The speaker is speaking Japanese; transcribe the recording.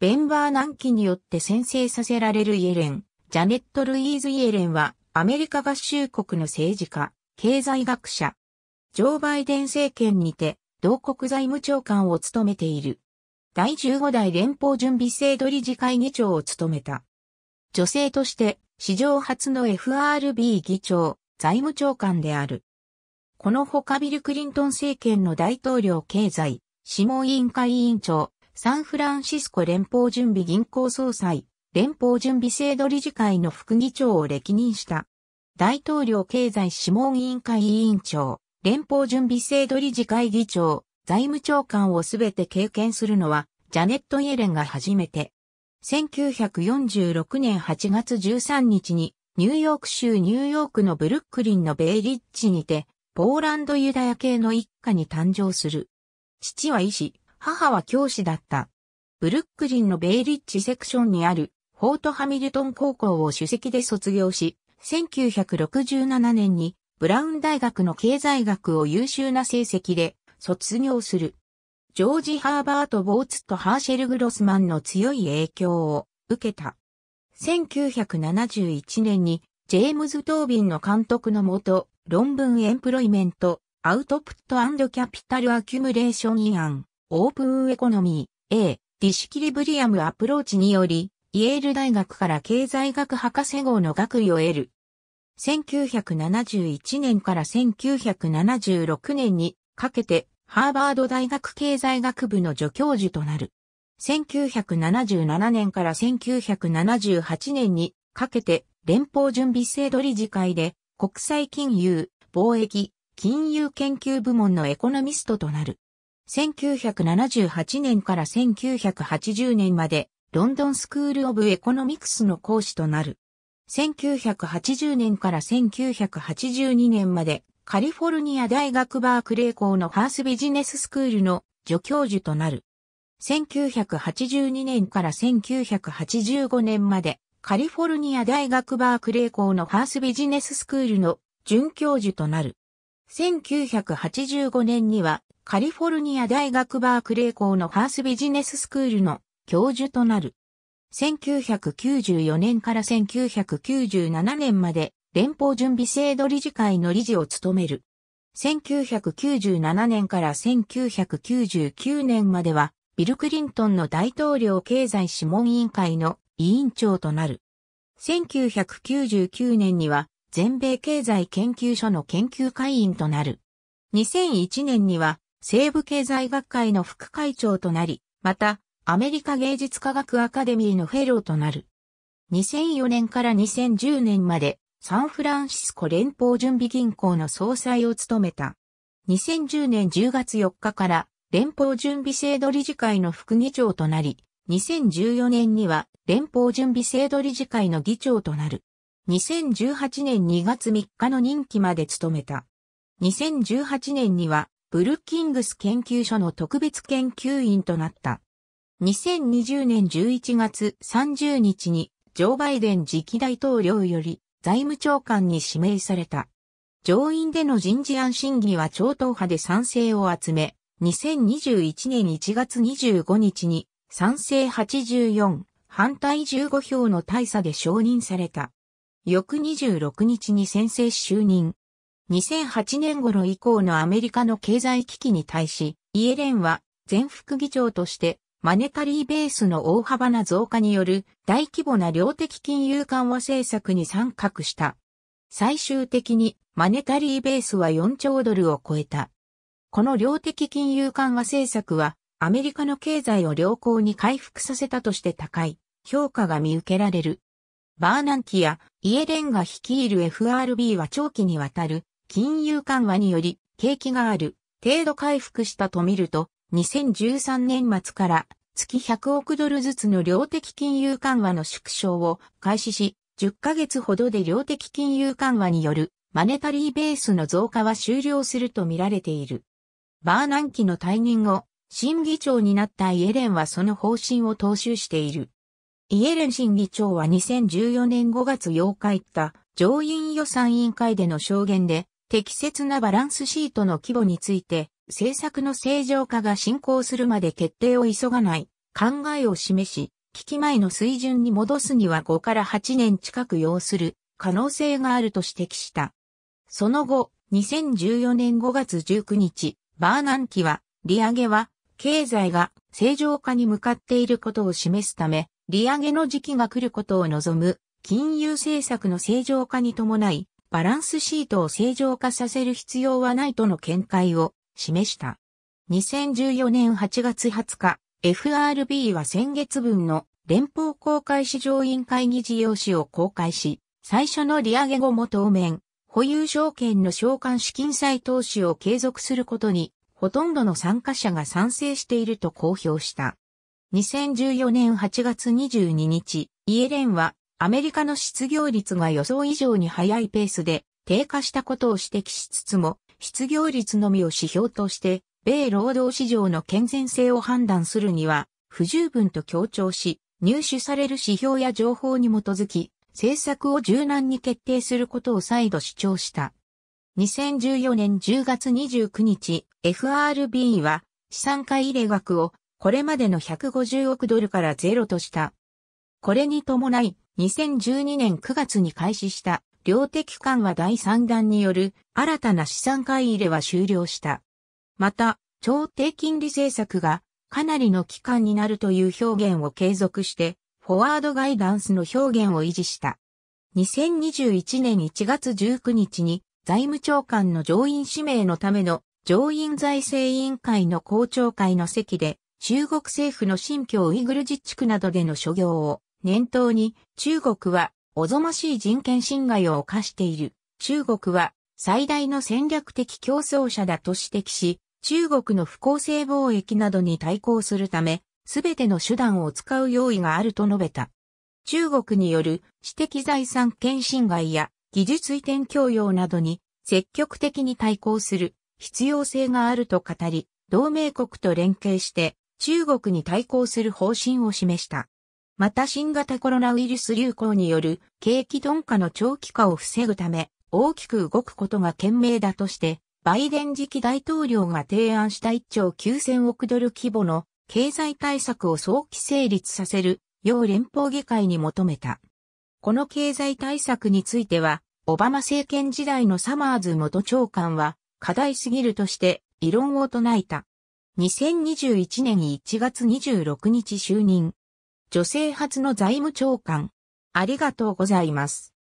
ベンバーンキによって先制させられるイエレン、ジャネット・ルイーズ・イエレンは、アメリカ合衆国の政治家、経済学者。ジョー・バイデン政権にて、同国財務長官を務めている。第15代連邦準備制度理事会議長を務めた。女性として、史上初の FRB 議長、財務長官である。このほかビル・クリントン政権の大統領経済、諮問委員会委員長、サンフランシスコ連邦準備銀行総裁、連邦準備制度理事会の副議長を歴任した。大統領経済諮問委員会委員長、連邦準備制度理事会議長、財務長官をすべて経験するのは、ジャネット・イエレンが初めて。1946年8月13日に、ニューヨーク州ニューヨークのブルックリンのベイリッジにて、ポーランドユダヤ系の一家に誕生する。父は医師、母は教師だった。ブルックリンのベイリッチセクションにあるフォートハミルトン高校を主席で卒業し、1967年にブラウン大学の経済学を優秀な成績で卒業する。ジョージ・ハーバート・ボーツとハーシェル・グロスマンの強い影響を受けた。1971年にジェームズ・トービンの監督のもと、論文エンプロイメント、アウトプットキャピタル・アキュムレーション・イアン、オープンエコノミー A ディシキリブリアムアプローチにより、イェール大学から経済学博士号の学位を得る。1971年から1976年にかけてハーバード大学経済学部の助教授となる。1977年から1978年にかけて連邦準備制度理事会で国際金融、貿易、金融研究部門のエコノミストとなる。1978年から1980年までロンドンスクール・オブ・エコノミクスの講師となる。1980年から1982年までカリフォルニア大学バークレー校のハースビジネススクールの助教授となる。1982年から1985年までカリフォルニア大学バークレー校のハースビジネススクールの准教授となる。1985年にはカリフォルニア大学バークレー校のハースビジネススクールの教授となる。1994年から1997年まで連邦準備制度理事会の理事を務める。1997年から1999年まではビル・クリントンの大統領経済諮問委員会の委員長となる。1999年には全米経済研究所の研究会員となる。2001年には西部経済学会の副会長となり、またアメリカ芸術科学アカデミーのフェローとなる。2004年から2010年までサンフランシスコ連邦準備銀行の総裁を務めた。2010年10月4日から連邦準備制度理事会の副議長となり、2014年には連邦準備制度理事会の議長となる。2018年2月3日の任期まで務めた。2018年には、ブルッキングス研究所の特別研究員となった。2020年11月30日に、ジョー・バイデン次期大統領より財務長官に指名された。上院での人事案審議は超党派で賛成を集め、2021年1月25日に賛成84、反対15票の大差で承認された。翌26日に先制就任。2008年頃以降のアメリカの経済危機に対し、イエレンは前副議長としてマネタリーベースの大幅な増加による大規模な量的金融緩和政策に参画した。最終的にマネタリーベースは4兆ドルを超えた。この量的金融緩和政策はアメリカの経済を良好に回復させたとして高い評価が見受けられる。バーナンキやイエレンが率いる FRB は長期にわたる金融緩和により景気がある程度回復したと見ると2013年末から月100億ドルずつの量的金融緩和の縮小を開始し10ヶ月ほどで量的金融緩和によるマネタリーベースの増加は終了すると見られている。バーナンキの退任後、新議長になったイエレンはその方針を踏襲している。イエレン審議長は2014年5月8日行った上院予算委員会での証言で適切なバランスシートの規模について政策の正常化が進行するまで決定を急がない考えを示し、危機前の水準に戻すには5から8年近く要する可能性があると指摘した。その後、2014年5月19日、バーナンキは、利上げは、経済が正常化に向かっていることを示すため、利上げの時期が来ることを望む、金融政策の正常化に伴い、バランスシートを正常化させる必要はないとの見解を示した。2014年8月20日、FRB は先月分の連邦公開市場委員会議事要旨を公開し、最初の利上げ後も当面、保有証券の償還資金再投資を継続することに、ほとんどの参加者が賛成していると公表した。2014年8月22日、イエレンはアメリカの失業率が予想以上に早いペースで低下したことを指摘しつつも、失業率のみを指標として、米労働市場の健全性を判断するには、不十分と強調し、入手される指標や情報に基づき、政策を柔軟に決定することを再度主張した。2014年10月29日、FRB は資産買入れ額をこれまでの150億ドルからゼロとした。これに伴い、2012年9月に開始した量的緩和第3弾による新たな資産買い入れは終了した。また、超低金利政策がかなりの期間になるという表現を継続して、フォワードガイダンスの表現を維持した。2021年1月19日に財務長官の上院指名のための上院財政委員会の公聴会の席で中国政府の新疆ウイグル自治区などでの諸行を念頭に、中国はおぞましい人権侵害を犯している。中国は最大の戦略的競争者だと指摘し、中国の不公正貿易などに対抗するため、すべての手段を使う用意があると述べた。中国による私的財産権侵害や技術移転供与などに積極的に対抗する必要性があると語り、同盟国と連携して中国に対抗する方針を示した。また新型コロナウイルス流行による景気鈍化の長期化を防ぐため、大きく動くことが賢明だとして、バイデン次期大統領が提案した1兆9000億ドル規模の経済対策を早期成立させるよう連邦議会に求めた。この経済対策については、オバマ政権時代のサマーズ元長官は課題すぎるとして異論を唱えた。2021年1月26日就任。女性初の財務長官。ありがとうございます。